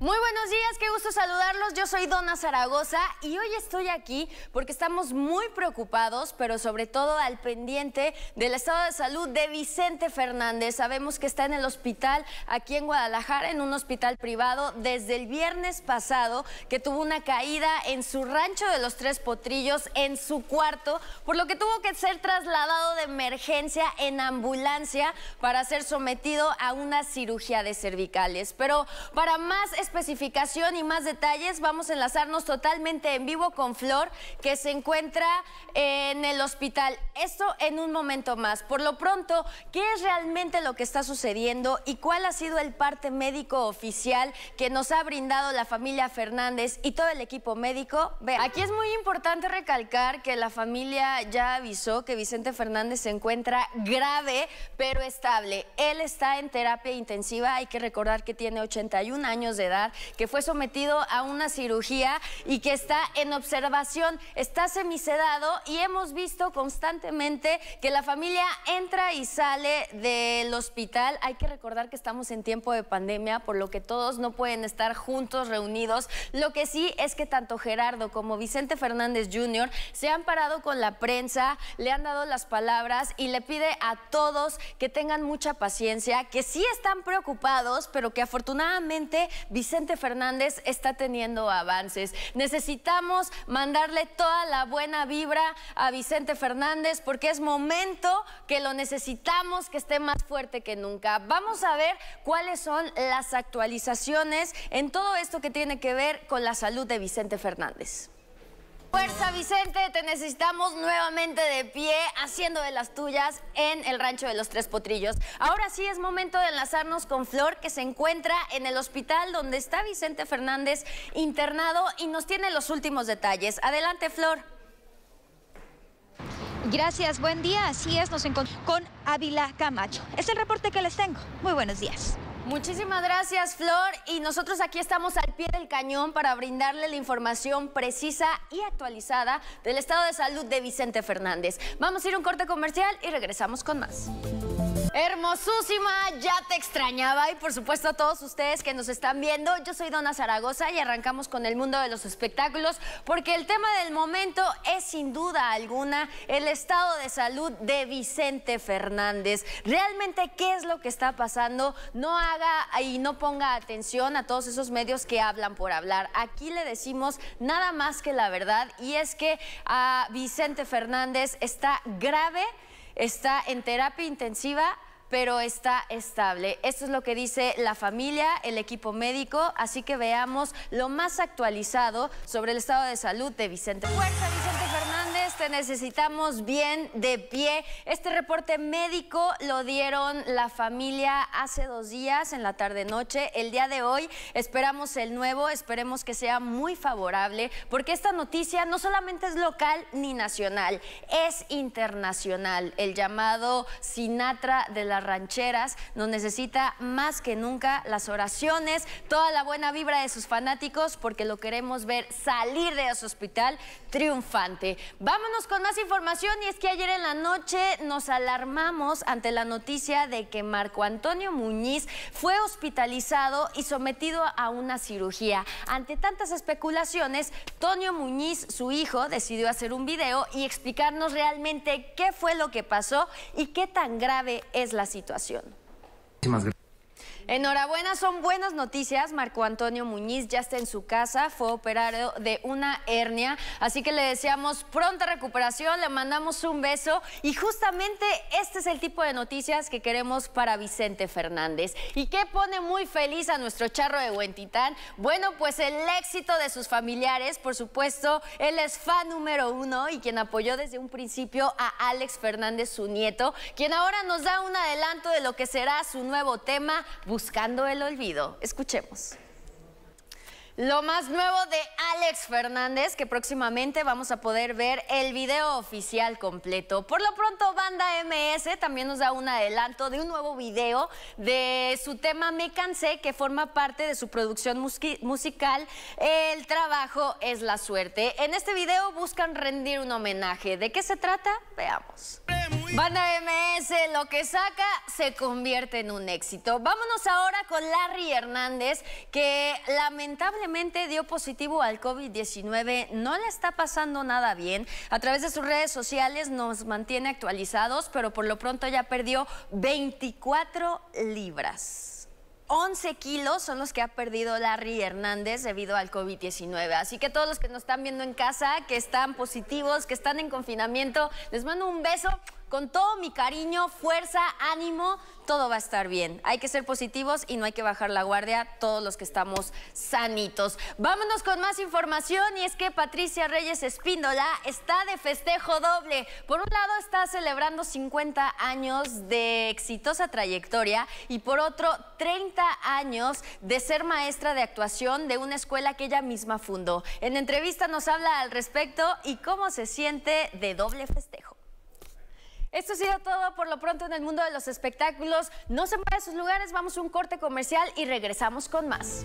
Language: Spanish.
Muy buenos días, qué gusto saludarlos. Yo soy Donna Zaragoza y hoy estoy aquí porque estamos muy preocupados, pero sobre todo al pendiente del estado de salud de Vicente Fernández. Sabemos que está en el hospital aquí en Guadalajara, en un hospital privado, desde el viernes pasado, que tuvo una caída en su rancho de los Tres Potrillos, en su cuarto, por lo que tuvo que ser trasladado de emergencia en ambulancia para ser sometido a una cirugía de cervicales. Pero para más especificación y más detalles, vamos a enlazarnos totalmente en vivo con Flor, que se encuentra en el hospital. Esto en un momento más. Por lo pronto, ¿qué es realmente lo que está sucediendo y cuál ha sido el parte médico oficial que nos ha brindado la familia Fernández y todo el equipo médico? Vean, aquí es muy importante recalcar que la familia ya avisó que Vicente Fernández se encuentra grave, pero estable. Él está en terapia intensiva, hay que recordar que tiene 81 años de edad que fue sometido a una cirugía y que está en observación, está semisedado y hemos visto constantemente que la familia entra y sale del hospital. Hay que recordar que estamos en tiempo de pandemia, por lo que todos no pueden estar juntos, reunidos. Lo que sí es que tanto Gerardo como Vicente Fernández Jr. se han parado con la prensa, le han dado las palabras y le pide a todos que tengan mucha paciencia, que sí están preocupados, pero que afortunadamente Vicente Vicente Fernández está teniendo avances. Necesitamos mandarle toda la buena vibra a Vicente Fernández porque es momento que lo necesitamos, que esté más fuerte que nunca. Vamos a ver cuáles son las actualizaciones en todo esto que tiene que ver con la salud de Vicente Fernández. Fuerza Vicente, te necesitamos nuevamente de pie, haciendo de las tuyas en el rancho de los Tres Potrillos. Ahora sí es momento de enlazarnos con Flor, que se encuentra en el hospital donde está Vicente Fernández internado y nos tiene los últimos detalles. Adelante, Flor. Gracias, buen día. Así es, nos encontramos con Ávila Camacho. Es el reporte que les tengo. Muy buenos días. Muchísimas gracias, Flor. Y nosotros aquí estamos al pie del cañón para brindarle la información precisa y actualizada del estado de salud de Vicente Fernández. Vamos a ir a un corte comercial y regresamos con más. Hermosísima, ya te extrañaba y por supuesto a todos ustedes que nos están viendo. Yo soy Dona Zaragoza y arrancamos con el mundo de los espectáculos porque el tema del momento es sin duda alguna el estado de salud de Vicente Fernández. Realmente, ¿qué es lo que está pasando? No haga y no ponga atención a todos esos medios que hablan por hablar. Aquí le decimos nada más que la verdad y es que a Vicente Fernández está grave Está en terapia intensiva, pero está estable. Esto es lo que dice la familia, el equipo médico, así que veamos lo más actualizado sobre el estado de salud de Vicente. Vicente Fernández! necesitamos bien de pie. Este reporte médico lo dieron la familia hace dos días en la tarde-noche. El día de hoy esperamos el nuevo, esperemos que sea muy favorable, porque esta noticia no solamente es local ni nacional, es internacional. El llamado Sinatra de las rancheras nos necesita más que nunca las oraciones, toda la buena vibra de sus fanáticos, porque lo queremos ver salir de su hospital triunfante. vamos Vamos con más información y es que ayer en la noche nos alarmamos ante la noticia de que Marco Antonio Muñiz fue hospitalizado y sometido a una cirugía. Ante tantas especulaciones, Antonio Muñiz, su hijo, decidió hacer un video y explicarnos realmente qué fue lo que pasó y qué tan grave es la situación. Muchísimas gracias Enhorabuena, son buenas noticias. Marco Antonio Muñiz ya está en su casa, fue operado de una hernia, así que le deseamos pronta recuperación, le mandamos un beso y justamente este es el tipo de noticias que queremos para Vicente Fernández. ¿Y qué pone muy feliz a nuestro charro de Huentitán? Bueno, pues el éxito de sus familiares, por supuesto, él es fan número uno y quien apoyó desde un principio a Alex Fernández, su nieto, quien ahora nos da un adelanto de lo que será su nuevo tema, Buscando el Olvido. Escuchemos. Lo más nuevo de Alex Fernández, que próximamente vamos a poder ver el video oficial completo. Por lo pronto, Banda MS también nos da un adelanto de un nuevo video de su tema Me Cansé, que forma parte de su producción musical El Trabajo es la Suerte. En este video buscan rendir un homenaje. ¿De qué se trata? Veamos. Banda MS, lo que saca se convierte en un éxito. Vámonos ahora con Larry Hernández, que lamentablemente dio positivo al COVID-19. No le está pasando nada bien. A través de sus redes sociales nos mantiene actualizados, pero por lo pronto ya perdió 24 libras. 11 kilos son los que ha perdido Larry Hernández debido al COVID-19. Así que todos los que nos están viendo en casa, que están positivos, que están en confinamiento, les mando un beso con todo mi cariño, fuerza, ánimo, todo va a estar bien. Hay que ser positivos y no hay que bajar la guardia todos los que estamos sanitos. Vámonos con más información y es que Patricia Reyes Espíndola está de festejo doble. Por un lado está celebrando 50 años de exitosa trayectoria y por otro 30 años de ser maestra de actuación de una escuela que ella misma fundó. En entrevista nos habla al respecto y cómo se siente de doble festejo. Esto ha sido todo por lo pronto en el mundo de los espectáculos. No se a sus lugares, vamos a un corte comercial y regresamos con más.